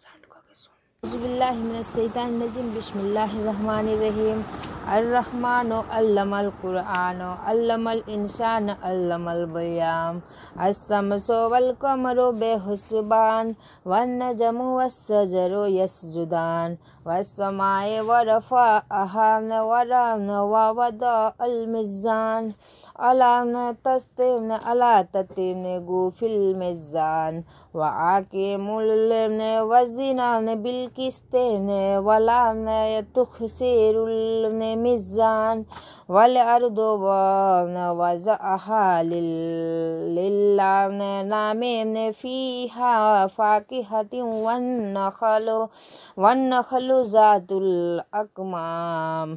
بسم اللہ من السیدان نجم بسم اللہ الرحمن الرحیم الرحمن علم القرآن علم الانسان علم البیام السمس والقمر بے حسبان والنجم والسجر یسجدان والسماء ورفا احان ورام ووضع المزان علام تستیم علا تتیم گو فی المزان واق مضینام والزنان بالكستين ولاخر تخسر ول اردو وضا اللہ نام فیح فاقی حتی ون خلو ون ذات العکمام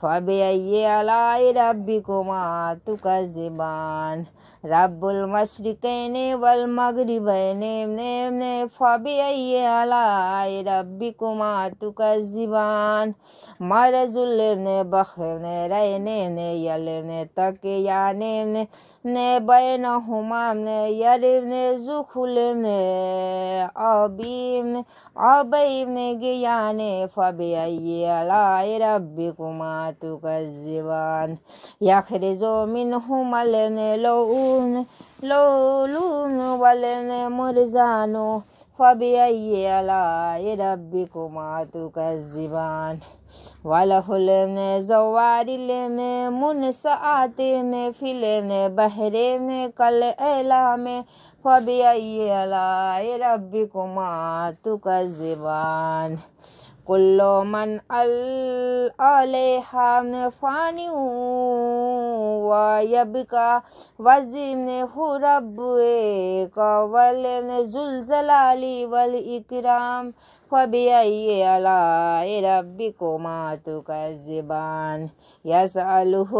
فب آئیے الائ ربی رب تک جیبان ربول مشرق نی بل مغری بہ نیم نیم نی فبی ایے الائ ربى کمار تک جیبان مر ظل نیں بخ ہمام نی نیں ظخل میں ابیم ربكما تكذبان يخرج منهما اللون لون والمرجان فبأي آلاء ربكما تكذبان وله الزوار المنسآت في البحر كالأعلام فبأي آلاء ربكما تكذبان کل من الحام فانی نے فانی کا وزیم نے حرب کا ول نے زلزلالی فبأي آلاء ربكما تكذبان يسأله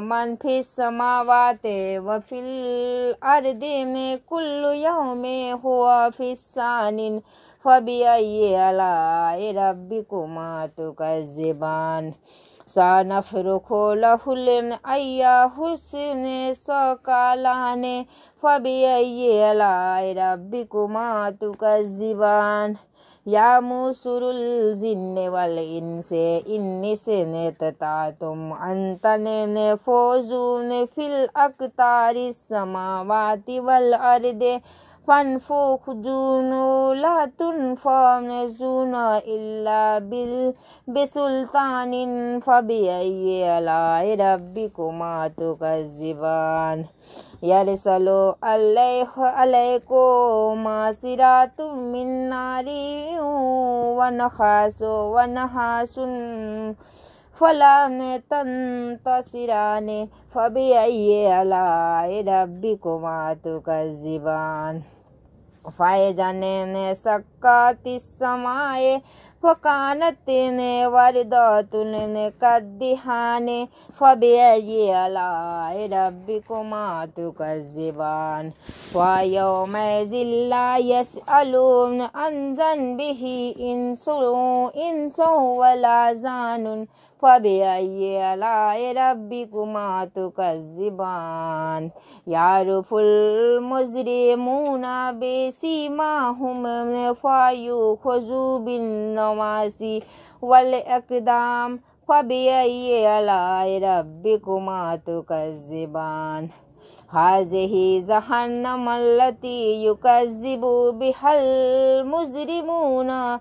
من في السماوات وفي الأرض من كل يوم هو في السان فبأي آلاء ربكما تكذبان سنفرق له أيا حسن سقلان فبأي آلاء ربكما تكذبان یا موسر الزن والان سے انس نے تتا تم انتن نے فوزون فی الاکتار السماوات والارد فانفوك جونو لا تنفى من الزنا إلا بال بسلطان فبأي آلاء ربكما تكذبان يرسل عليه عليكما صراط من نار ونخاس ونحاس فلا تنتصران فبأي آلاء ربكما تكذبان फाय जाने ने सक्का समाए फकान तिने वर्द तुने कद्दी हाने फबी अलाए रब्बी कुमा तु कज्जिबान फायो मैं जिल्ला यस अलून अनजन बिही इन इंसो वला जानून فبأي آلاء ربكما تكذبان يعرف المجرمون بسيماهم فيؤخذ بالنواصي والأقدام فبأي آلاء ربكما تكذبان هذه جهنم التي يكذب بها المجرمون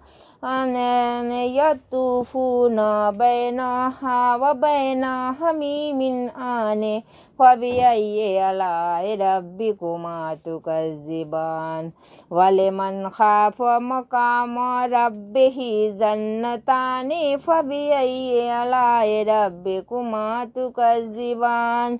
يطوفون بينها وبين حميم آن فبأي آلاء ربكما تكذبان ولمن خاف مقام ربه جنتان فبأي آلاء ربكما تكذبان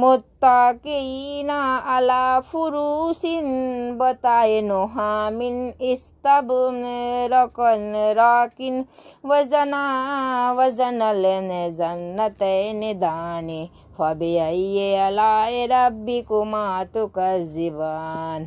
متقین مت کئی نہب رکن وزنا وزن لن جنت ندانی ربی کو متوقع جیوان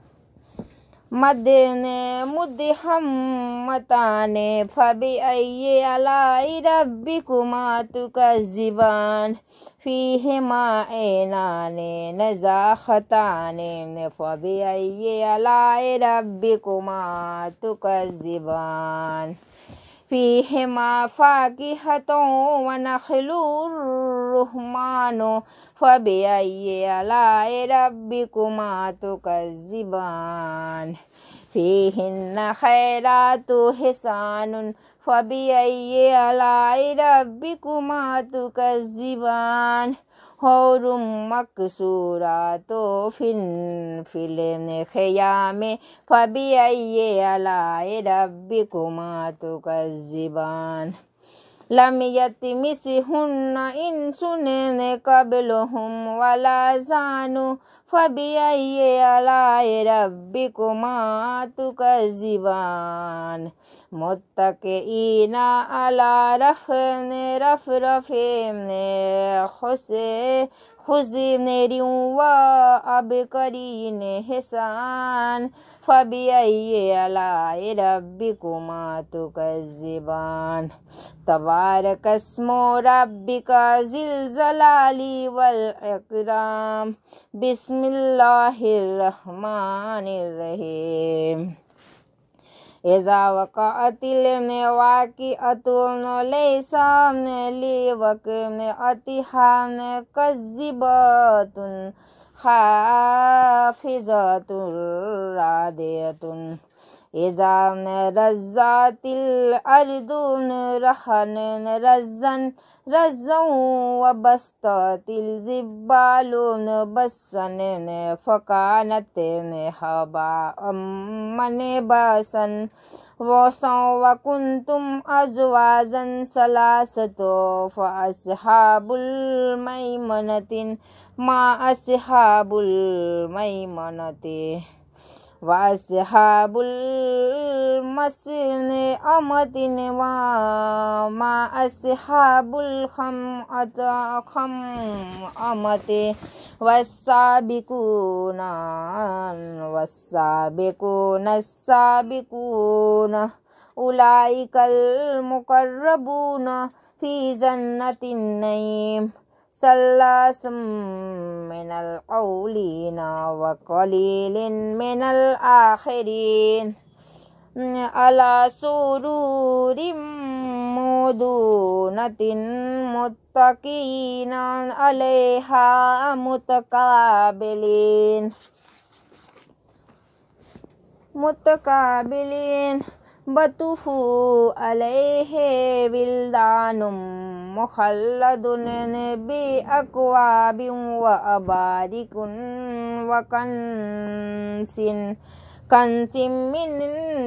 مد نے مد ہم متا فبی ائیے علائی ربی کما تو کا زیبان فی ہما نان نظا خطا فبی ائیے علائی ربی کما تو زبان فيهما فاكهة ونخل الرحمن فبأي آلاء ربكما تكذبان فيهن خيرات حسان فبأي آلاء ربكما تكذبان حور مقصورات في الخيام فبأي آلاء ربكما تكذبان لم يتمسهن إنس قبلهم ولا زانوا فبأي آلاء ربكما تكذبان متقین اللہ رف رف رف و اب کری حسان فبی اللہ رب کو ماتو کا زبان تبار و رب کا ضلع زلالی بسم اللہ الرحمن الرحیم اجا وق ات لیم ن واک اتو ن لے سامنے لے اتنے کترتن إذا رزعت الأرض رخن رزا رزا وبسطت الزبال بسا فكانت من منبسا وصا وكنتم أزواجا ثلاثة فأصحاب الميمنة ما أصحاب الميمنة سیاح بس امتی نا اصحاب اطمتی وسعب والسابقون والسابقون السابقون اولئك المقربون في جنة النعيم salasum minal qawlina wa qalilin minal akhirin ala sururim mudunatin muttaqina alaiha mutakabilin mutakabilin بطوف عليه بلدان مخلد بأكواب وأبارك وكنس كنس من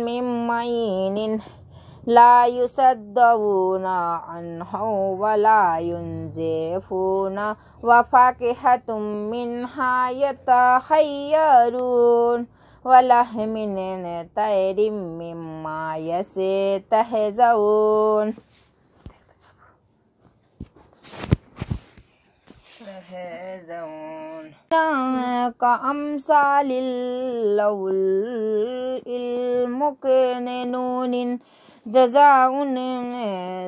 من معين لا يصدعون عنه ولا ينزفون وفاكهة منها يتخيرون ولحم طير مما يستهزئون يستهزئون كأمثال العلم كنون جزاء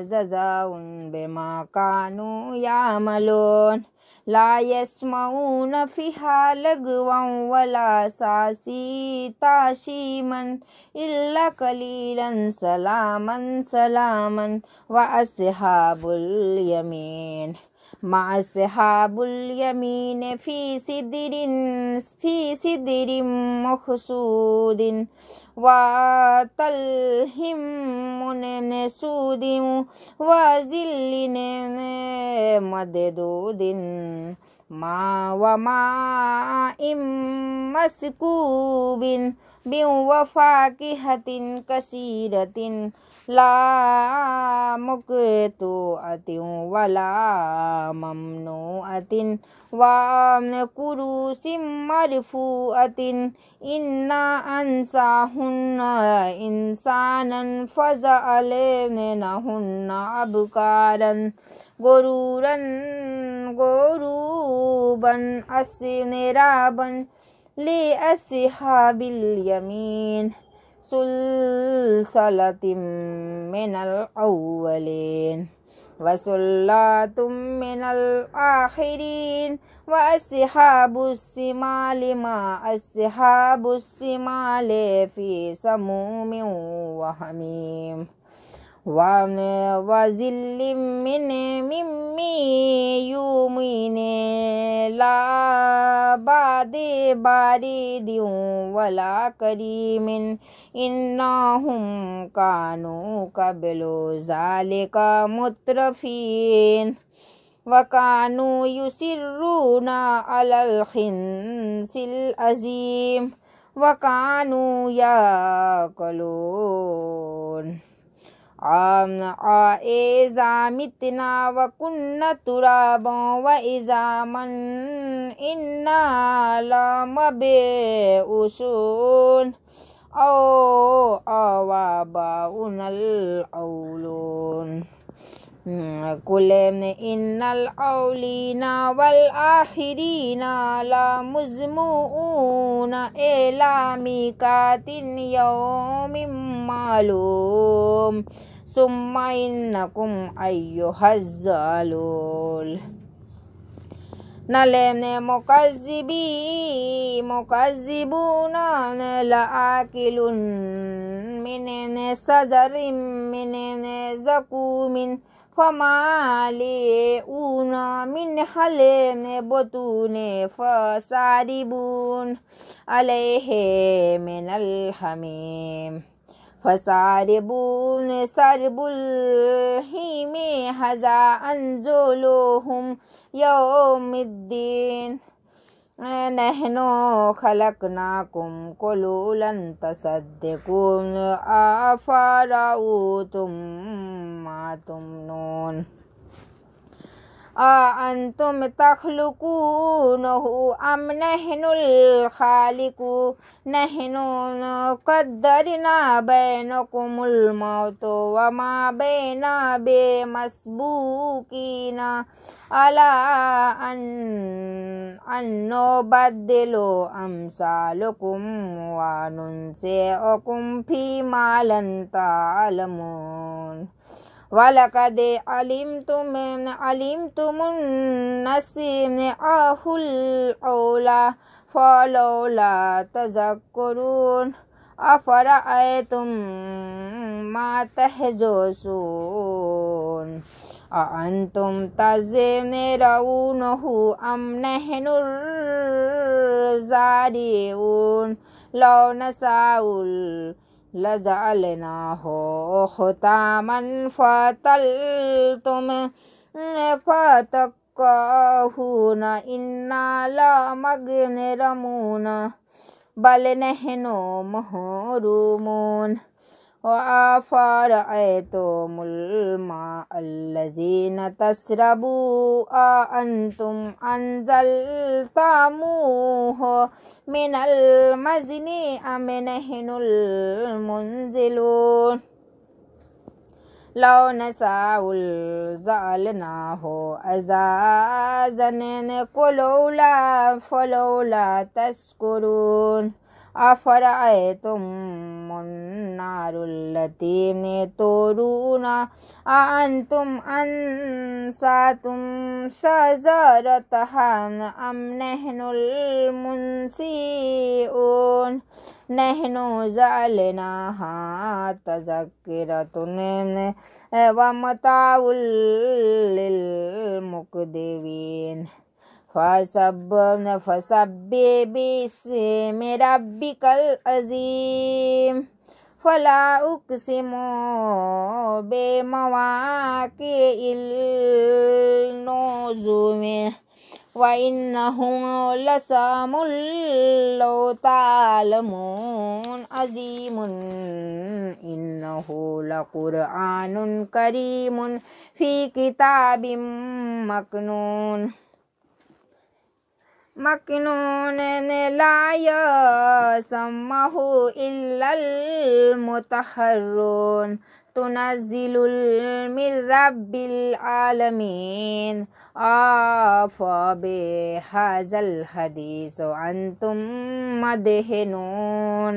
جزاء بما كانوا يعملون لا يسمعون فيها لغوا ولا ساسي تاشيما إلا قليلا سلاما سلاما وأصحاب اليمين مع أصحاب اليمين في سدر في سدر مخسود وطلهم منسود وزل مددود ما وماء مسكوب بوفاكهة كثيرة لا مکوں والا ممتین وم کور سوتی انسان انسان فض عل ابکار گور گورنبن لے اصل مین سلسلة من الأولين وسلات من الآخرين وأصحاب السمال ما أصحاب السمال في سموم وحميم و ظلم یوں لاب باری دیوں والا کریمن ان کانوں کا بلوزال مترفین و قانو یوسرونا الخن سلعظیم و قانو إذا متنا وكنا ترابا وإذا من إنا لمبعوثون أو أواباؤنا الأولون قل إن الأولين والآخرين لا مزمؤون إلى ميقات يوم معلوم ثم إنكم أيها الزالول نلم مكذبي مكذبون لآكلون من سجر من زكوم من زكوم فما أونا من حلم بطون فساربون عليه من الحميم فساربون سرب الهيم هذا أنزلهم يوم الدين نہنو خلق ناکم کلولن تصدقون آفاراؤ تم ما تم نون آ تخلقونه تم نحن نو نحن قدرنا الخال الموت وما بینک ماں بین بے مصبوقین اللہ ان بدلو ام سال وان سے عکمفی مالنتا ولقد علمتم علمتم النسيم النسيئة الأولى فلولا تذكرون أفرأيتم ما تحجزون أأنتم تزرعونه أم نحن الزارعون لو نشاء ل ہو ہوتا فتل فت تم فت کرنا لمگن رمون بل نہ نو محروم وأفرأيتم الماء الذين تشربوا أأنتم أنزلتموه من المزن أم نحن المنزلون لو نساء جعلناه أزازا قلولا فلولا تشكرون أفرأيتم النار التي ترون أأنتم أنساتم شجرتها أم نحن المنسيئون نحن جعلناها تذكرة ومتاع للمكذبين فسبحنا فسبح باسم ربك العظيم فلا أقسم بمواقع النجوم وإنه لسام لو تعلمون عظيم إنه لقرآن كريم في كتاب مكنون مكنون لا يسمه إلا المتحرون تنزل من رب العالمين بهذا الحديث أنتم مدهنون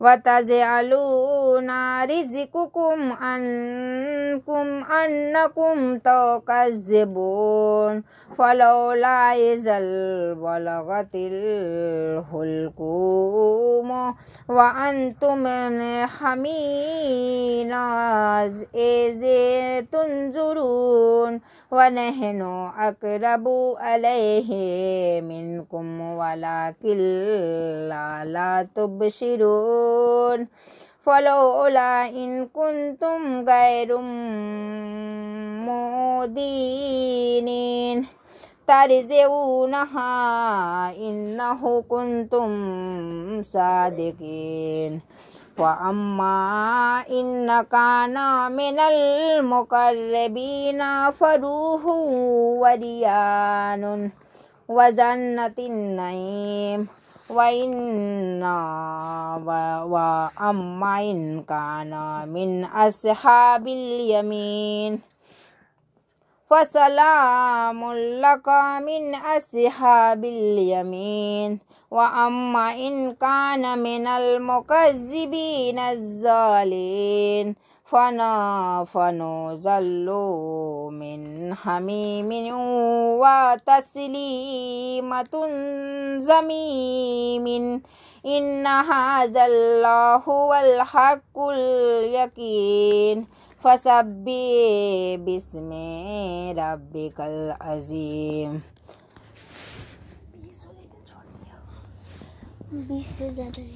وتجعلون رزقكم أنكم أنكم تكذبون فلولا إذا بلغت الحلقوم وأنتم حمينا إذ تنظرون ونحن أقرب إليه منكم ولكن لا, لا تبشرون فلولا إن كنتم غير مدينين ترجعونها إنه كنتم صادقين وأما إن كان من المقربين فروح وريان وجنة النعيم وإنا وأما إن كان من أصحاب اليمين فسلام لك من أصحاب اليمين وأما إن كان من المكذبين الظالمين فناف نزل من حميم وتسليمة زميم إن هذا الله هو الحق اليقين فسبح باسم ربك العظيم بسم الله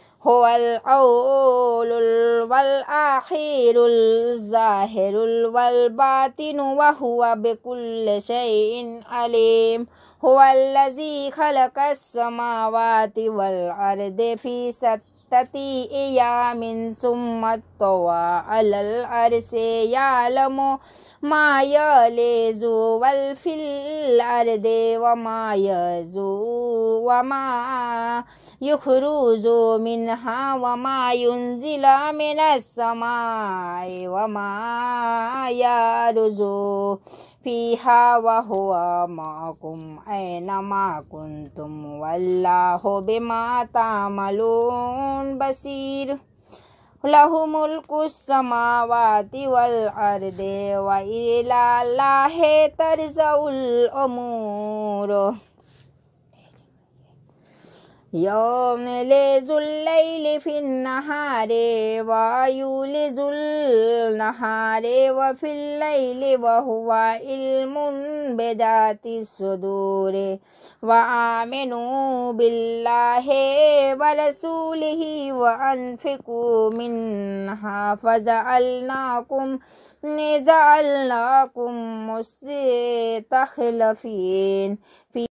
هو الأول والآخر الظاهر والباطن وهو بكل شيء عليم هو الذي خلق السماوات والأرض في ستة التي إيا من ثم استوى على العرش يعلم ما يلز والفي الأرض وما يزو وما يخرج منها وما ينزل من السماء وما يرجو فی ہا و ہو ماکم اے نماکم تم و اللہ ہو بے ماتامل بصیر لہو ملک زماواتی ول اردے وی لا لاہ ترزمور يوم لز الليل في النهار ويولز النهار وفي الليل وهو علم بذات الصدور وآمنوا بالله ورسوله وأنفقوا منها فجعلناكم جعلناكم مستخلفين